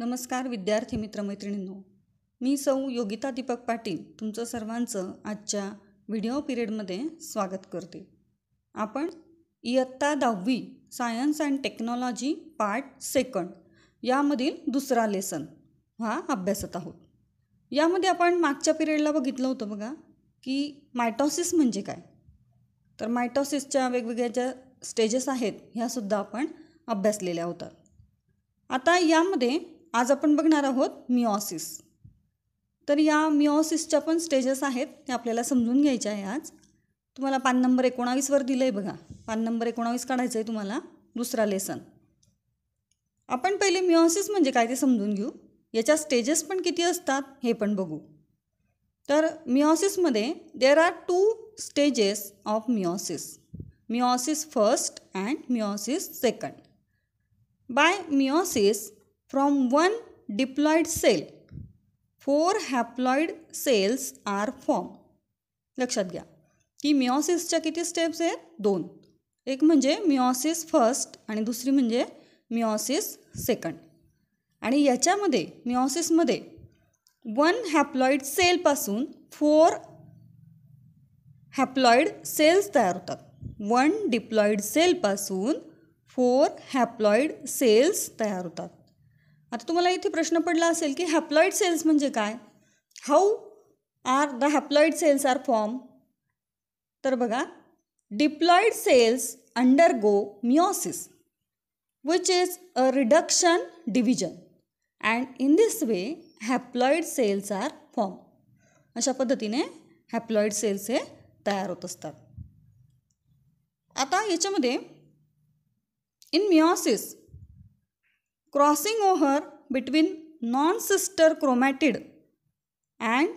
नमस्कार विद्यार्थी मित्रमैत्रिणींनो मी सौ योगिता दीपक पाटील तुमचं सर्वांचं आजच्या व्हिडिओ पिरियडमध्ये स्वागत करते आपण इयत्ता दहावी science and technology part second यामधील दुसरा लेसन हा अभ्यासत आहोत यामध्ये आपण मागच्या पिरियडला बघितलं होतं बघा की मायटॉसिस म्हणजे काय तर मायटॉसिसच्या वेगवेगळ्या ज्या स्टेजेस आहेत ह्यासुद्धा आपण अभ्यासलेल्या होतात आता यामध्ये आज आपण बघणार आहोत मिओसिस तर या मिओसिसच्या पण स्टेजेस आहेत ते आपल्याला समजून घ्यायचे आहे आज तुम्हाला पान नंबर एकोणावीसवर दिलं आहे बघा पान नंबर एकोणावीस काढायचं आहे तुम्हाला दुसरा लेसन आपण पहिले मिओसिस म्हणजे काय ते समजून घेऊ याच्या स्टेजेस पण किती असतात हे पण बघू तर मिओसिसमध्ये there are two stages of meiosis meiosis first and meiosis second by meiosis from one diploid cell four haploid cells are form लक्षात घ्या की मिओसिसच्या किती स्टेप्स आहेत दोन एक म्हणजे मिओसिस फर्स्ट आणि दुसरी म्हणजे मिओसिस सेकंड आणि याच्यामध्ये मिओसिसमध्ये वन हॅप्लॉइड सेलपासून फोर हॅप्लॉइड सेल्स तयार होतात वन डिप्लॉइड सेलपासून फोर हॅप्लॉइड सेल्स तयार होतात आता तुम्हाला इथे प्रश्न पडला असेल की हॅप्लॉईड सेल्स म्हणजे काय how are the haploid cells are form तर बघा diploid cells undergo meiosis which is a reduction division and in this way haploid cells are form अशा पद्धतीने हॅप्लॉइड सेल्स हे तयार होत असतात आता याच्यामध्ये in meiosis crossing over between non sister chromatid and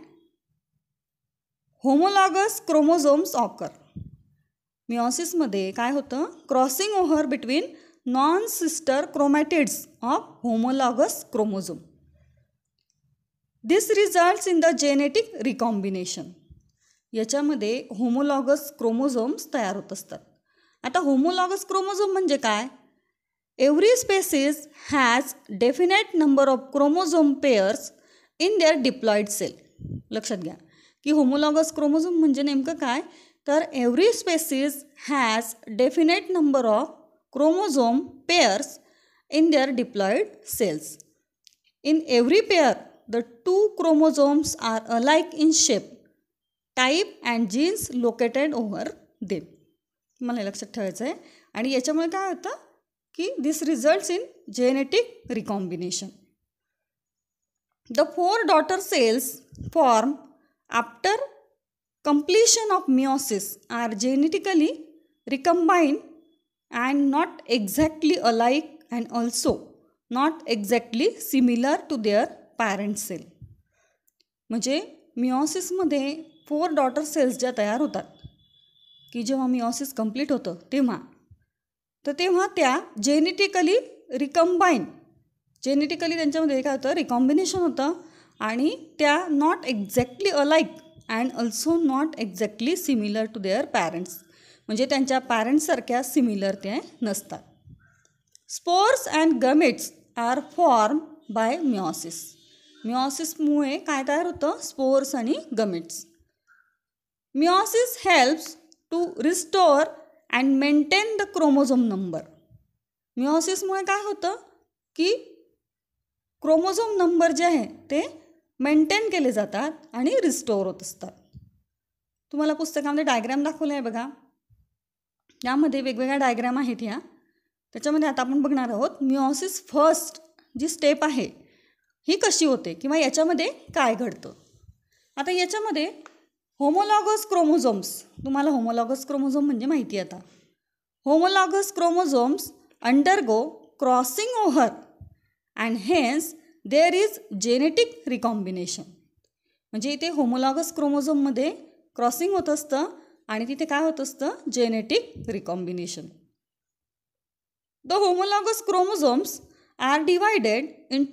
homologous chromosomes occur मिऑसिसमध्ये काय होतं crossing over between non sister chromatids of homologous chromosome this results in the genetic recombination याच्यामध्ये होमोलॉगस क्रोमोझोम्स तयार होत असतात आता होमोलॉगस क्रोमोझोम म्हणजे काय every species has definite number of chromosome pairs in their diploid cell लक्षात घ्या की होमोलॉगस क्रोमोझोम म्हणजे नेमकं काय तर every species has definite number of chromosome pairs in their diploid cells in every pair the two chromosomes are like in shape type and genes located over them मला लक्षात ठेवायचं आहे आणि याच्यामुळे काय होतं की this results in genetic recombination the four daughter cells form after completion of meiosis are genetically recombine and not exactly alike and also not exactly similar to their parent cell म्हणजे मिओसिसमध्ये फोर डॉटर सेल्स ज्या तयार होतात की जेव्हा meiosis complete होतं तेव्हा तर तेव्हा त्या जेनेटिकली रिकम्बाईन जेनेटिकली त्यांच्यामध्ये काय होतं रिकॉम्बिनेशन होतं आणि त्या not exactly alike and also not exactly similar to their parents म्हणजे त्यांच्या पॅरेंट्ससारख्या सिमिलर ते नसतात spores and gametes are form by meiosis म्युसिसमुळे काय तयार होतं स्पोर्स आणि gametes meiosis helps to restore and maintain the chromosome number मिओसिसमुळे काय होतं की क्रोमोझोम नंबर जे आहे ते मेंटेन केले जातात आणि रिस्टोअर होत असतात तुम्हाला पुस्तकामध्ये डायग्रॅम दाखवला आहे बघा यामध्ये वेगवेगळ्या डायग्रॅम आहेत ह्या त्याच्यामध्ये आता आपण बघणार आहोत मिओसिस फर्स्ट जी स्टेप आहे ही कशी होते किंवा याच्यामध्ये काय घडतं आता याच्यामध्ये होमोलॉगस क्रोमोझोम्स तुम्हाला होमोलॉगस क्रोमोझोम म्हणजे माहिती आता homologous chromosomes undergo crossing over and hence there is genetic recombination म्हणजे इथे होमोलॉगस क्रोमोझोममध्ये क्रॉसिंग होत असतं आणि तिथे काय होत असतं genetic recombination the homologous chromosomes are divided in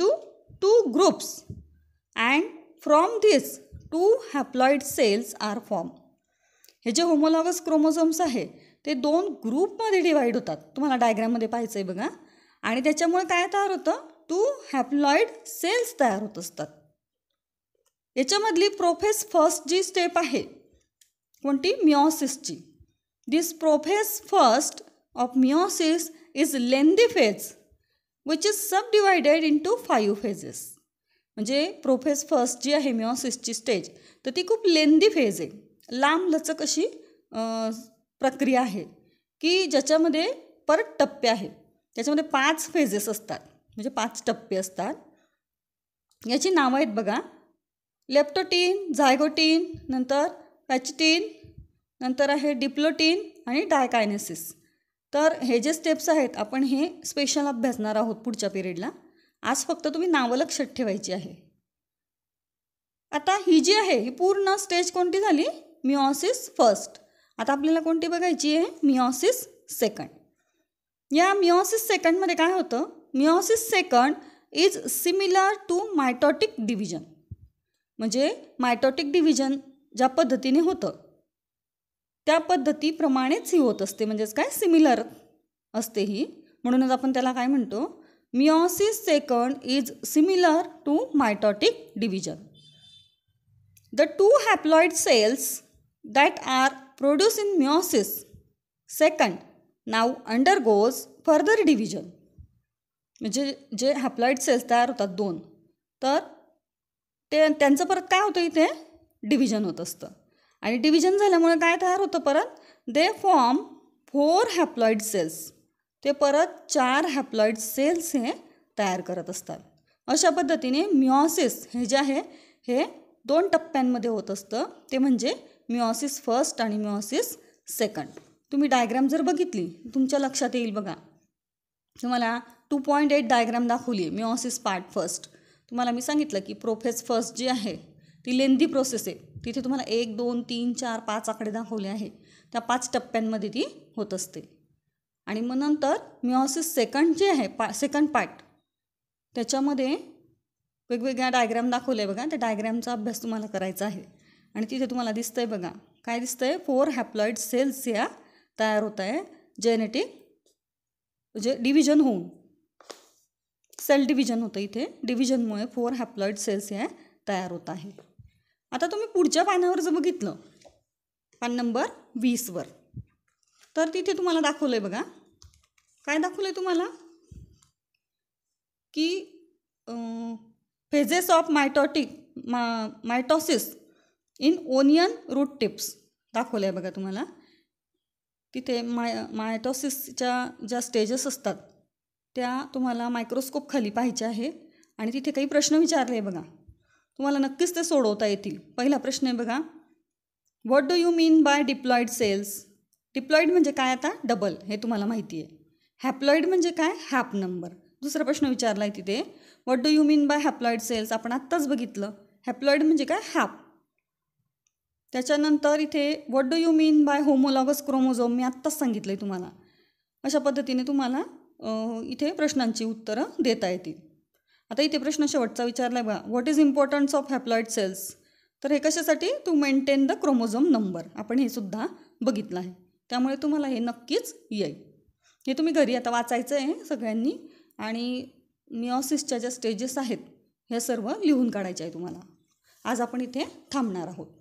two groups and from this two haploid cells are form हे जे होमोलॉगस क्रोमोझोम्स आहे ते दोन ग्रुपमध्ये डिवाईड होतात तुम्हाला डायग्राममध्ये पाहायचं आहे बघा आणि त्याच्यामुळे काय तयार होतं टू हॅप्लॉइड सेल्स तयार होत असतात याच्यामधली प्रोफेस फर्स्ट जी स्टेप आहे कोणती मिओसिसची this prophase first of meiosis is lengthy phase which is subdivided to five phases म्हणजे प्रोफेस फर्स्ट जी आहे मेओसिसची स्टेज तर ती खूप लेंदी फेज आहे लांब लचक अशी प्रक्रिया आहे की ज्याच्यामध्ये परत टप्पे आहे त्याच्यामध्ये पाच फेजेस असतात म्हणजे पाच टप्पे असतात याची नावं आहेत बघा लेप्टोटीन झायगोटीन नंतर पॅचटीन नंतर आहे डिप्लोटीन आणि डायकायनेसिस तर हे जे स्टेप्स आहेत आपण हे स्पेशल अभ्यासणार आहोत पुढच्या पिरियडला आज फक्त तुम्ही नावं लक्षात ठेवायची आहे आता ही जी आहे ही पूर्ण स्टेज कोणती झाली मिओसिस फर्स्ट आता आपल्याला कोणती बघायची आहे मिओसिस सेकंड या मिओसिस सेकंडमध्ये काय होतं meiosis second is similar to mitotic division म्हणजे मायटॉटिक डिव्हिजन ज्या पद्धतीने होतं त्या पद्धतीप्रमाणेच ही होत असते म्हणजेच काय सिमिलर असते ही म्हणूनच आपण त्याला काय म्हणतो meiosis second is similar to mitotic division. The two haploid cells that are produced in meiosis second now undergoes further division. म्हणजे जे हॅप्लॉइड सेल्स तयार होतात दोन तर ते त्यांचं परत काय होतं इथे डिव्हिजन होत असतं आणि डिव्हिजन झाल्यामुळे काय तयार होतं परत they form four haploid cells ते परत चार हॅप्लॉइड सेल्स हे तयार करत असतात अशा पद्धतीने मिओसिस हे जे आहे हे दोन टप्प्यांमध्ये होत असतं ते म्हणजे म्युसिस फर्स्ट आणि म्युसिस सेकंड तुम्ही डायग्रॅम जर बघितली तुमच्या लक्षात येईल बघा तुम्हाला टू पॉईंट एट डायग्रॅम दाखवली आहे म्युसिस पार्ट फर्स्ट तुम्हाला मी सांगितलं की प्रोफेस फर्स्ट जी आहे ती लेंदी प्रोसेस आहे तिथे तुम्हाला एक दोन तीन चार पाच आकडे दाखवले आहे त्या पाच टप्प्यांमध्ये ती होत असते आणि मग नंतर मिओसिस सेकंड जे आहे पा सेकंड पार्ट त्याच्यामध्ये वेगवेगळ्या डायग्रॅम दाखवले आहे बघा त्या डायग्रॅमचा अभ्यास तुम्हाला करायचा आहे आणि तिथे तुम्हाला दिसतं आहे बघा काय दिसतं आहे फोर हॅप्लॉईड सेल्स या तयार होत आहे जेनेटिक म्हणजे डिव्हिजन होऊन सेल डिव्हिजन होतं इथे डिव्हिजनमुळे फोर हॅप्लॉईड सेल्स या तयार होत आहे आता तुम्ही पुढच्या पानावर जर बघितलं पान नंबर वीसवर तर तिथे तुम्हाला दाखवलं आहे बघा काय दाखवलं आहे तुम्हाला की फेजेस ऑफ मायटॉटिक मा mitosis in onion root tips दाखवलं आहे बघा तुम्हाला तिथे माय मायटॉसिसच्या ज्या स्टेजेस असतात त्या तुम्हाला मायक्रोस्कोप खाली पाहिजे आहे आणि तिथे काही प्रश्न विचारले आहे बघा तुम्हाला नक्कीच ते सोडवता येतील पहिला प्रश्न आहे बघा what do you mean by diploid cells diploid म्हणजे काय आता डबल हे तुम्हाला माहिती आहे हॅप्लॉईड म्हणजे काय हॅप नंबर दुसरा प्रश्न विचारला आहे तिथे what do you mean by haploid cells आपण आत्ताच बघितलं हॅप्लॉईड म्हणजे काय हॅप त्याच्यानंतर इथे what do you mean by homologous chromosome मी आत्ताच सांगितलं आहे तुम्हाला अशा पद्धतीने तुम्हाला इथे प्रश्नांची उत्तरं देता येतील आता इथे प्रश्न शेवटचा विचारला आहे बघा what is importance of haploid cells तर हे कशासाठी to maintain the chromosome number आपण हे सुद्धा बघितलं आहे त्यामुळे तुम्हाला हे नक्कीच येईल हे तुम्ही घरी आता वाचायचं आहे सगळ्यांनी आणि मिऑसिसच्या ज्या स्टेजेस आहेत ह्या सर्व लिहून काढायच्या आहे तुम्हाला आज आपण इथे थांबणार आहोत